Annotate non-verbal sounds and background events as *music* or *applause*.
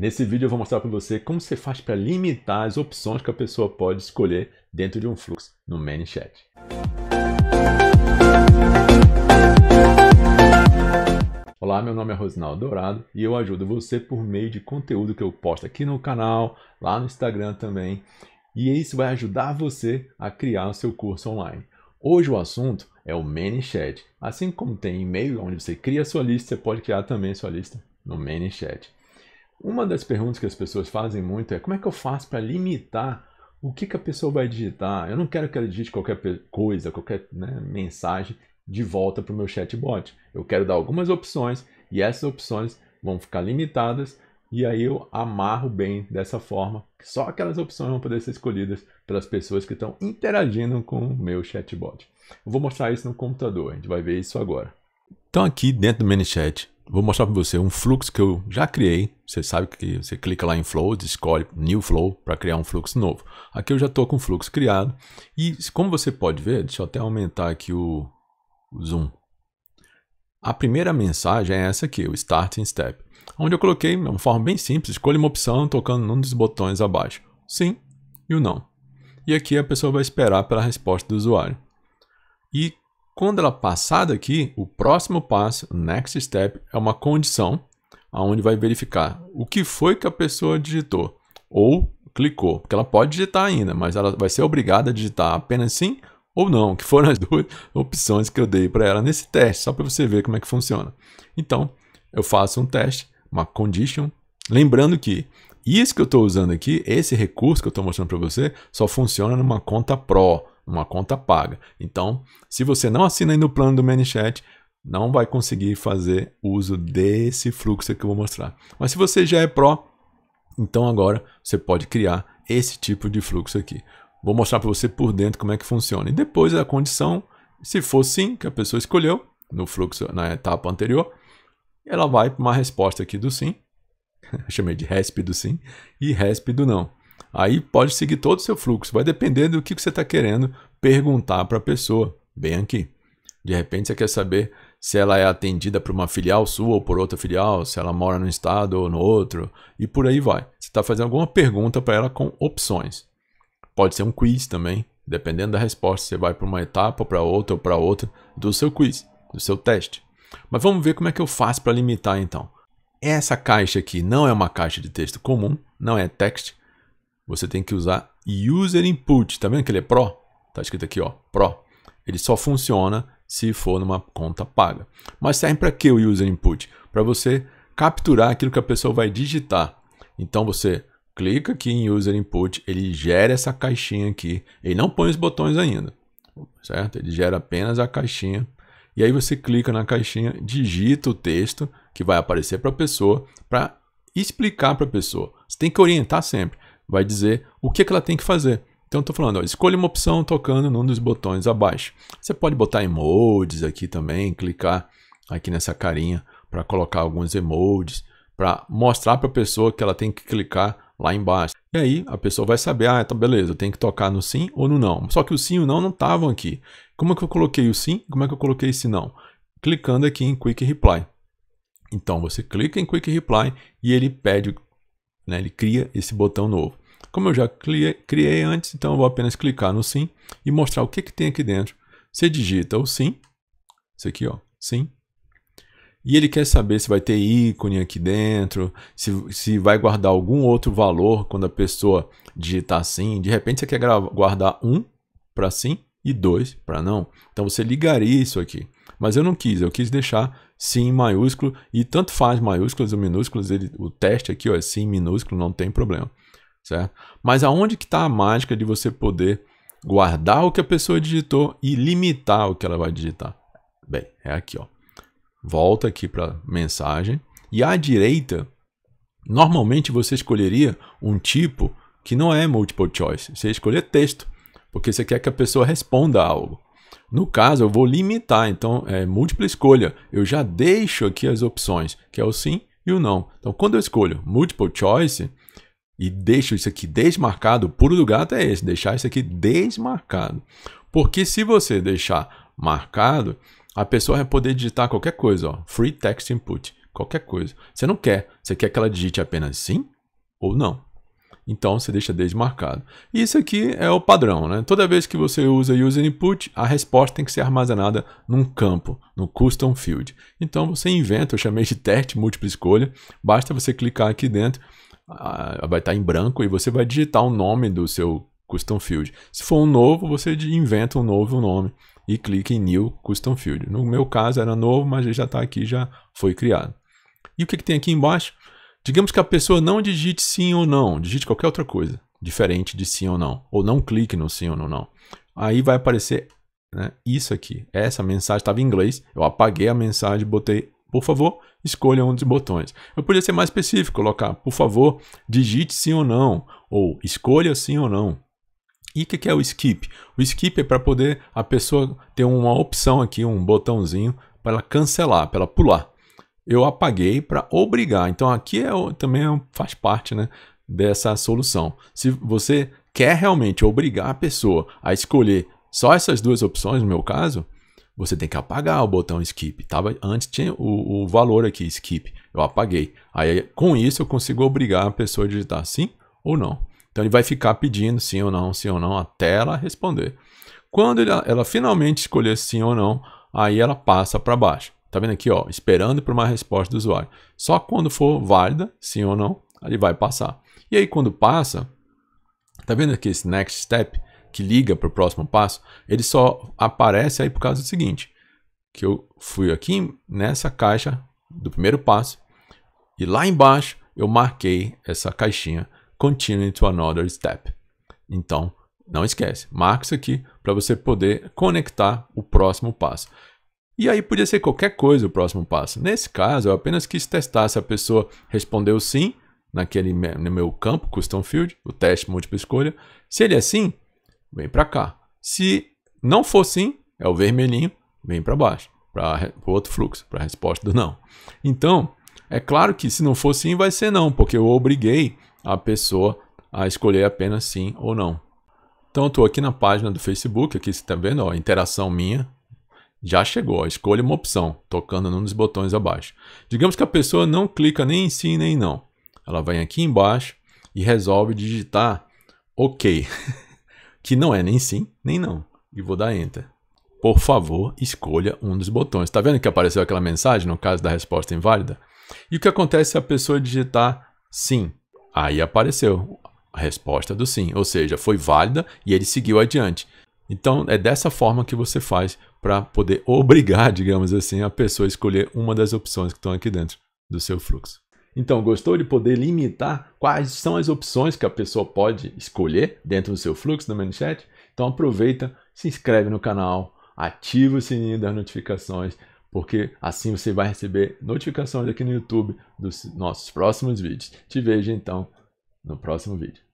Nesse vídeo eu vou mostrar para você como você faz para limitar as opções que a pessoa pode escolher dentro de um fluxo no ManyChat. Olá, meu nome é Rosinaldo Dourado e eu ajudo você por meio de conteúdo que eu posto aqui no canal, lá no Instagram também. E isso vai ajudar você a criar o seu curso online. Hoje o assunto é o ManyChat. Assim como tem e-mail onde você cria a sua lista, você pode criar também a sua lista no ManyChat. Uma das perguntas que as pessoas fazem muito é como é que eu faço para limitar o que, que a pessoa vai digitar? Eu não quero que ela digite qualquer coisa, qualquer né, mensagem de volta para o meu chatbot. Eu quero dar algumas opções e essas opções vão ficar limitadas e aí eu amarro bem dessa forma. Só aquelas opções vão poder ser escolhidas pelas pessoas que estão interagindo com o meu chatbot. Eu vou mostrar isso no computador, a gente vai ver isso agora. Então aqui dentro do ManyChat Vou mostrar para você um fluxo que eu já criei. Você sabe que você clica lá em Flow, escolhe New Flow para criar um fluxo novo. Aqui eu já estou com o fluxo criado. E como você pode ver, deixa eu até aumentar aqui o, o zoom. A primeira mensagem é essa aqui, o Starting Step, onde eu coloquei de uma forma bem simples, escolha uma opção tocando num dos botões abaixo, sim e o não. E aqui a pessoa vai esperar pela resposta do usuário. E quando ela passar daqui, o próximo passo, next step, é uma condição onde vai verificar o que foi que a pessoa digitou ou clicou. Porque ela pode digitar ainda, mas ela vai ser obrigada a digitar apenas sim ou não, que foram as *laughs* duas opções que eu dei para ela nesse teste, só para você ver como é que funciona. Então, eu faço um teste, uma condition, lembrando que e isso que eu estou usando aqui, esse recurso que eu estou mostrando para você, só funciona numa conta Pro, numa conta paga. Então, se você não assina ainda o plano do ManyChat, não vai conseguir fazer uso desse fluxo que eu vou mostrar. Mas se você já é Pro, então agora você pode criar esse tipo de fluxo aqui. Vou mostrar para você por dentro como é que funciona. E depois a condição, se for sim, que a pessoa escolheu no fluxo na etapa anterior, ela vai para uma resposta aqui do sim *laughs* chamei de réspido sim, e réspido não. Aí pode seguir todo o seu fluxo, vai depender do que, você está querendo perguntar para a pessoa, bem aqui. De repente você quer saber se ela é atendida por uma filial sua ou por outra filial, se ela mora num estado ou no outro, e por aí vai. Você está fazendo alguma pergunta para ela com opções. Pode ser um quiz também, dependendo da resposta, você vai para uma etapa, para outra ou para outra do seu quiz, do seu teste. Mas vamos ver como é que eu faço para limitar então. Essa caixa aqui não é uma caixa de texto comum, não é text. Você tem que usar user input. Tá vendo que ele é pro? Tá escrito aqui, ó, pro. Ele só funciona se for numa conta paga. Mas serve para que o user input? Para você capturar aquilo que a pessoa vai digitar. Então você clica aqui em user input, ele gera essa caixinha aqui. Ele não põe os botões ainda, certo? Ele gera apenas a caixinha e aí você clica na caixinha, digita o texto que vai aparecer para a pessoa para explicar para a pessoa. Você tem que orientar sempre. Vai dizer o que, é que ela tem que fazer. Então, estou falando, ó, escolha uma opção tocando num dos botões abaixo. Você pode botar emojis aqui também, clicar aqui nessa carinha para colocar alguns emojis, para mostrar para a pessoa que ela tem que clicar lá embaixo. E aí a pessoa vai saber, ah, então beleza, eu tenho que tocar no sim ou no não. Só que o sim e o não não estavam aqui. Como é que eu coloquei o sim? Como é que eu coloquei esse não? Clicando aqui em Quick Reply. Então você clica em Quick Reply e ele pede, né, ele cria esse botão novo. Como eu já criei antes, então eu vou apenas clicar no sim e mostrar o que, que tem aqui dentro. Você digita o sim, isso aqui, ó, sim. E ele quer saber se vai ter ícone aqui dentro, se, se vai guardar algum outro valor quando a pessoa digitar sim. De repente você quer guardar um para sim e 2 para não. Então você ligaria isso aqui. Mas eu não quis, eu quis deixar sim maiúsculo e tanto faz maiúsculas ou minúsculas, ele, o teste aqui ó, é sim minúsculo, não tem problema, certo? Mas aonde que está a mágica de você poder guardar o que a pessoa digitou e limitar o que ela vai digitar? Bem, é aqui ó. Volta aqui para mensagem e à direita, normalmente você escolheria um tipo que não é multiple choice, você escolher texto porque você quer que a pessoa responda algo. No caso, eu vou limitar, então é múltipla escolha. Eu já deixo aqui as opções, que é o sim e o não. Então, quando eu escolho multiple choice e deixo isso aqui desmarcado, o puro do gato é esse, deixar isso aqui desmarcado. Porque se você deixar marcado, a pessoa vai poder digitar qualquer coisa, ó, free text input, qualquer coisa. Você não quer, você quer que ela digite apenas sim ou não. Então você deixa desmarcado. E isso aqui é o padrão, né? Toda vez que você usa user input, a resposta tem que ser armazenada num campo, no custom field. Então você inventa, eu chamei de teste múltipla escolha, basta você clicar aqui dentro, ah, vai estar em branco e você vai digitar o nome do seu custom field. Se for um novo, você inventa um novo nome e clica em New Custom Field. No meu caso era novo, mas ele já está aqui, já foi criado. E o que, que tem aqui embaixo? Digamos que a pessoa não digite sim ou não, digite qualquer outra coisa diferente de sim ou não, ou não clique no sim ou no não. Aí vai aparecer né, isso aqui. Essa mensagem estava em inglês, eu apaguei a mensagem, botei por favor, escolha um dos botões. Eu podia ser mais específico, colocar, por favor, digite sim ou não, ou escolha sim ou não. E o que, que é o skip? O skip é para poder a pessoa ter uma opção aqui, um botãozinho para ela cancelar, para ela pular eu apaguei para obrigar. Então aqui é, também é faz parte né, dessa solução. Se você quer realmente obrigar a pessoa a escolher só essas duas opções, no meu caso, você tem que apagar o botão skip. Tava, antes tinha o, o valor aqui, skip. Eu apaguei. Aí com isso eu consigo obrigar a pessoa a digitar sim ou não. Então ele vai ficar pedindo sim ou não, sim ou não, até ela responder. Quando ela finalmente escolher sim ou não, aí ela passa para baixo. Tá vendo aqui, ó, esperando por uma resposta do usuário. Só quando for válida, sim ou não, ele vai passar. E aí quando passa, tá vendo aqui esse next step que liga para o próximo passo? Ele só aparece aí por causa do seguinte, que eu fui aqui nessa caixa do primeiro passo e lá embaixo eu marquei essa caixinha Continue to another step. Então, não esquece, marca isso aqui para você poder conectar o próximo passo. E aí podia ser qualquer coisa o próximo passo. Nesse caso, eu apenas quis testar se a pessoa respondeu sim naquele no meu campo, custom field, o teste múltipla escolha. Se ele é sim, vem para cá. Se não for sim, é o vermelhinho, vem para baixo, para o outro fluxo, para a resposta do não. Então, é claro que se não for sim, vai ser não, porque eu obriguei a pessoa a escolher apenas sim ou não. Então, estou aqui na página do Facebook, aqui você está vendo, ó, interação minha, já chegou, escolha uma opção, tocando num dos botões abaixo. Digamos que a pessoa não clica nem em sim nem não. Ela vem aqui embaixo e resolve digitar OK, *laughs* que não é nem sim nem não. E vou dar Enter. Por favor, escolha um dos botões. Está vendo que apareceu aquela mensagem no caso da resposta inválida? E o que acontece se a pessoa digitar sim? Aí apareceu a resposta do sim, ou seja, foi válida e ele seguiu adiante. Então é dessa forma que você faz para poder obrigar, *laughs* digamos assim, a pessoa a escolher uma das opções que estão aqui dentro do seu fluxo. Então, gostou de poder limitar quais são as opções que a pessoa pode escolher dentro do seu fluxo no ManyChat? Então aproveita, se inscreve no canal, ativa o sininho das notificações, porque assim você vai receber notificações aqui no YouTube dos nossos próximos vídeos. Te vejo então no próximo vídeo.